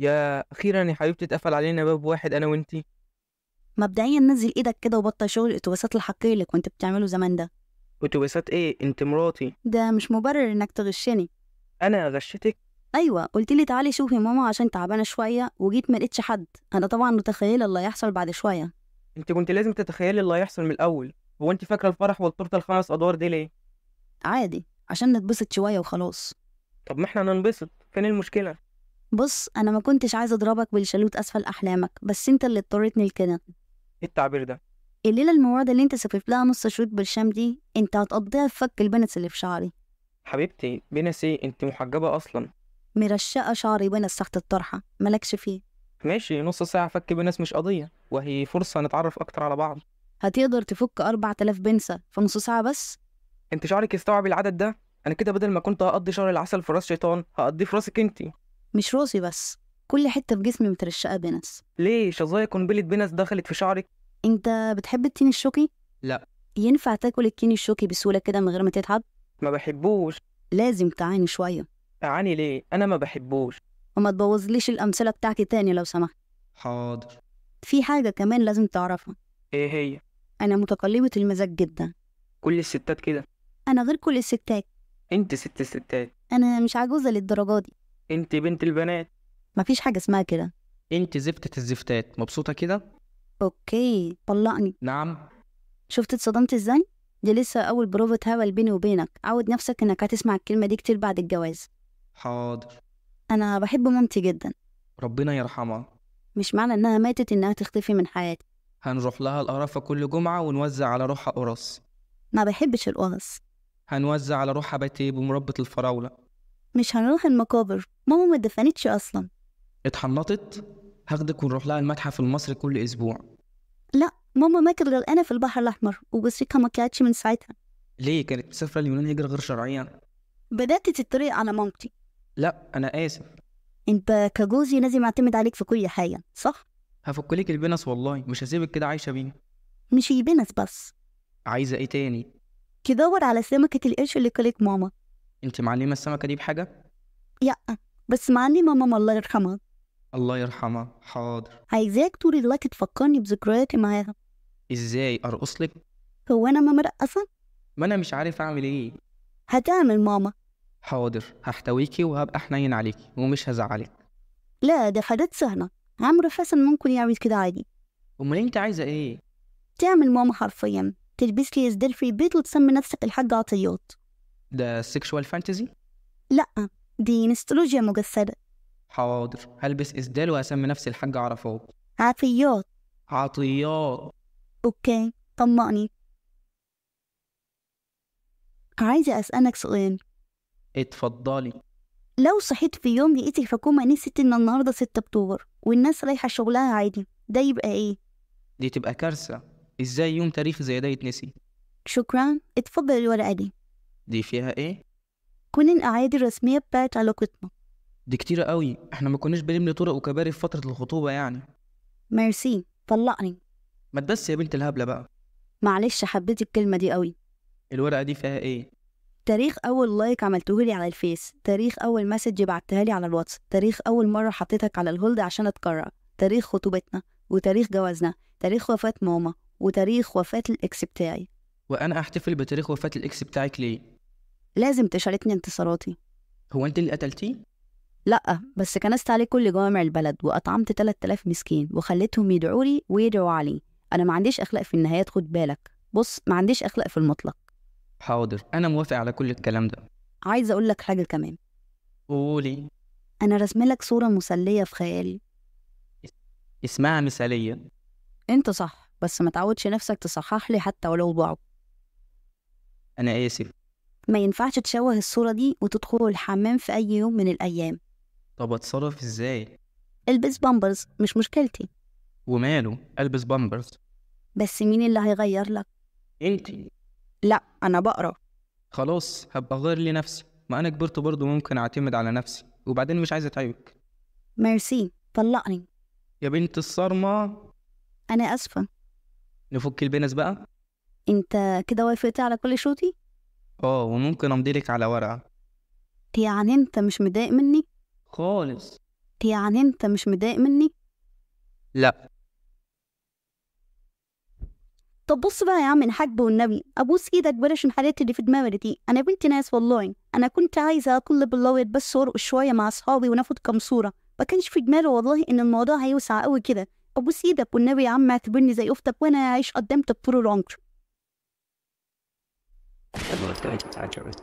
يا اخيرا يا حبيبتي اتقفل علينا باب واحد انا وانتي مبدئيا نزل ايدك كده وبطل شغل الاتوبيسات الحقيقيه اللي كنت بتعمله زمان ده اتوبيسات ايه انت مراتي ده مش مبرر انك تغشني انا غشتك ايوه قلت لي تعالي شوفي ماما عشان تعبانه شويه وجيت ما لقيتش حد انا طبعا متخيله اللي هيحصل بعد شويه انت كنت لازم تتخيلي اللي هيحصل من الاول هو انت فاكره الفرح والتورته الخمس ادوار دي ليه عادي عشان نتبسط شويه وخلاص طب ما احنا هننبسط فين المشكله بص انا ما كنتش عايزه اضربك بالشالوت اسفل احلامك بس انت اللي اضطريتني لكده ايه التعبير ده الليله الموعده اللي انت سفف لها نص شريط برشام دي انت هتقضيها في فك البنس اللي في شعري حبيبتي بنس ايه انت محجبه اصلا مرشقه شعري بنس تحت الطرحه مالكش فيه ماشي نص ساعه فك بنس مش قضيه وهي فرصه نتعرف اكتر على بعض هتقدر تفك 4000 بنسه في نص ساعه بس انت شعرك يستوعب العدد ده انا كده بدل ما كنت هقضي شهر العسل في راس شيطان هقضيه في راسك انتي مش راسي بس كل حتة في جسمي مترشقة بنس ليه شظايا قنبلة بنس دخلت في شعرك انت بتحب التين الشوكي؟ لا ينفع تاكل التين الشوكي بسهولة كده من غير ما تتعب؟ ما بحبوش لازم تعاني شوية أعاني ليه؟ أنا ما بحبوش وما تبوظليش الأمثلة بتاعتي تاني لو سمحت حاضر في حاجة كمان لازم تعرفها إيه هي؟ أنا متقلبة المزاج جدا كل الستات كده أنا غير كل الستات أنت ست الستات أنا مش عجوزة للدرجة دي انت بنت البنات مفيش حاجة اسمها كده انت زفتة الزفتات مبسوطة كده اوكي طلقني نعم شفت اتصدمت ازاي دي لسه اول بروفة هوا بيني وبينك عود نفسك انك هتسمع الكلمة دي كتير بعد الجواز حاضر انا بحب مامتي جدا ربنا يرحمها مش معنى انها ماتت انها تختفي من حياتي هنروح لها القرفة كل جمعة ونوزع على روحها قرص ما بحبش القرص هنوزع على روحها بتيب إيه؟ ومربط الفراولة مش هنروح المقابر ماما ما دفنتش اصلا اتحنطت هاخدك ونروح لها المتحف المصري كل اسبوع لا ماما ما كانت غرقانه في البحر الاحمر وجثتها ما طلعتش من ساعتها ليه كانت مسافره اليونان هجره غير شرعيه بدات تتريق على مامتي لا انا اسف انت كجوزي لازم اعتمد عليك في كل حاجه صح هفك لك البنس والله مش هسيبك كده عايشه بينا مش البنس بس عايزه ايه تاني تدور على سمكه القرش اللي كلت ماما انت معلمه السمكه دي بحاجه لا بس معلمة ماما الله يرحمها الله يرحمها حاضر عايزاك طول الوقت تفكرني بذكرياتي معاها ازاي ارقص لك هو أنا ما مرقصة ما انا مش عارف اعمل ايه هتعمل ماما حاضر هحتويكي وهبقى حنين عليكي ومش هزعلك لا ده حاجات سهلة عمرو حسن ممكن يعمل كده عادي امال انت عايزه ايه تعمل ماما حرفيا تلبس لي ازدار في البيت وتسمي نفسك الحاجة عطيات ده سيكشوال فانتزي؟ لأ دي نستولوجيا مجسدة حاضر هلبس إسدال وأسمي نفسي الحاج عرفات عافيات عطيات أوكي طمأني عايزة أسألك سؤال اتفضلي لو صحيت في يوم لقيت الحكومة نسيت إن النهاردة 6 أكتوبر والناس رايحة شغلها عادي ده يبقى إيه؟ دي تبقى كارثة إزاي يوم تاريخ زي ده يتنسي؟ شكرا اتفضل الورقة دي دي فيها ايه كون الأعياد الرسمية بتاعت علاقتنا دي كتيرة قوي احنا ما كناش بنبني طرق وكباري في فترة الخطوبة يعني ميرسي طلقني ما تبس يا بنت الهبلة بقى معلش حبيت الكلمة دي قوي الورقة دي فيها ايه تاريخ أول لايك عملته لي على الفيس تاريخ أول مسج بعتها لي على الواتس تاريخ أول مرة حطيتك على الهولد عشان أتكرر تاريخ خطوبتنا وتاريخ جوازنا تاريخ وفاة ماما وتاريخ وفاة الإكس بتاعي وأنا أحتفل بتاريخ وفاة الإكس بتاعك ليه لازم تشاركني انتصاراتي هو انت اللي قتلتيه؟ لأ بس كنست عليه كل جوامع البلد وأطعمت 3000 مسكين وخليتهم يدعوا لي ويدعوا عليه أنا ما عنديش أخلاق في النهايات خد بالك بص ما عنديش أخلاق في المطلق حاضر أنا موافق على كل الكلام ده عايزة أقول لك حاجة كمان قولي أنا لك صورة مسلية في خيالي اسمها مثالية أنت صح بس ما تعودش نفسك تصحح لي حتى ولو بعض أنا آسف ما ينفعش تشوه الصورة دي وتدخلوا الحمام في أي يوم من الأيام طب اتصرف ازاي؟ البس بامبرز مش مشكلتي وماله البس بامبرز بس مين اللي هيغير لك؟ انتي لا أنا بقرا خلاص هبقى غير لي نفسي ما أنا كبرت برضه ممكن أعتمد على نفسي وبعدين مش عايز أتعبك ميرسي طلقني يا بنت الصرمة أنا آسفة نفك البنس بقى انت كده وافقت على كل شوطي؟ اه وممكن امضي لك على ورقة يعني انت مش مضايق مني خالص يعني انت مش مضايق مني لا طب بص بقى يا عم الحاج والنبي ابوس ايدك بلاش الحاجات اللي في دماغي دي انا بنت ناس والله انا كنت عايزه اكل بالله بس ورق شويه مع اصحابي وناخد كام صوره ما كانش في دماغي والله ان الموضوع هيوسع قوي كده ابوس ايدك والنبي يا عم اعتبرني زي اختك وانا هعيش قدام طول العمر Everyone's going to Tantra with